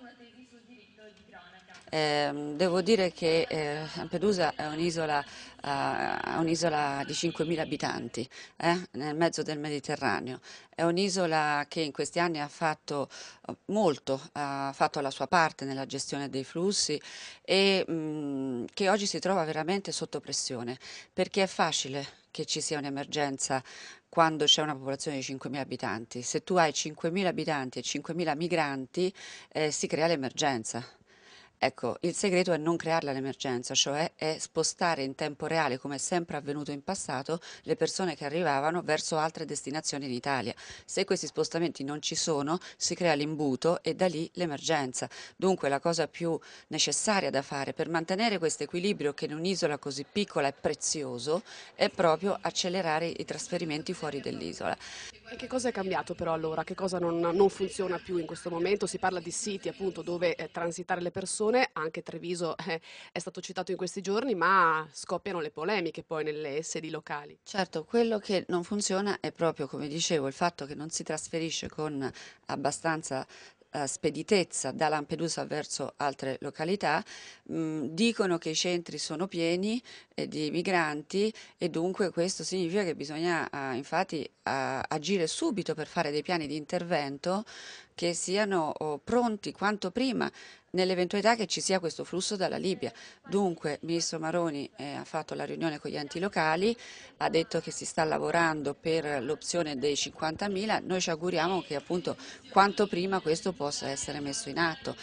una tesi sul diritto di cronaca. Eh, devo dire che eh, Lampedusa è un'isola, eh, un di 5.000 abitanti, eh, nel mezzo del Mediterraneo. È un'isola che in questi anni ha fatto eh, molto, ha fatto la sua parte nella gestione dei flussi e mh, mm, che oggi si trova veramente sotto pressione, perché è facile che ci sia un'emergenza quando c'è una popolazione di 5.000 abitanti. Se tu hai 5.000 abitanti e 5.000 migranti eh, si crea l'emergenza. Ecco, il segreto è non crearla l'emergenza, cioè è spostare in tempo reale, come è sempre avvenuto in passato, le persone che arrivavano verso altre destinazioni in Italia. Se questi spostamenti non ci sono, si crea l'imbuto e da lì l'emergenza. Dunque la cosa più necessaria da fare per mantenere questo equilibrio che in un'isola così piccola è prezioso è proprio accelerare i trasferimenti fuori dell'isola. E che cosa è cambiato però allora? Che cosa non, non funziona più in questo momento? Si parla di siti appunto dove eh, transitare le persone persone, anche Treviso eh, è stato citato in questi giorni, ma scoppiano le polemiche poi nelle sedi locali. Certo, quello che non funziona è proprio, come dicevo, il fatto che non si trasferisce con abbastanza eh, speditezza da Lampedusa verso altre località, mh, mm, dicono che i centri sono pieni eh, di migranti e dunque questo significa che bisogna uh, infatti uh, agire subito per fare dei piani di intervento che siano oh, pronti quanto prima nell'eventualità che ci sia questo flusso dalla Libia. Dunque, il ministro Maroni eh, ha fatto la riunione con gli enti locali, ha detto che si sta lavorando per l'opzione dei 50.000, noi ci auguriamo che appunto quanto prima questo possa essere messo in atto.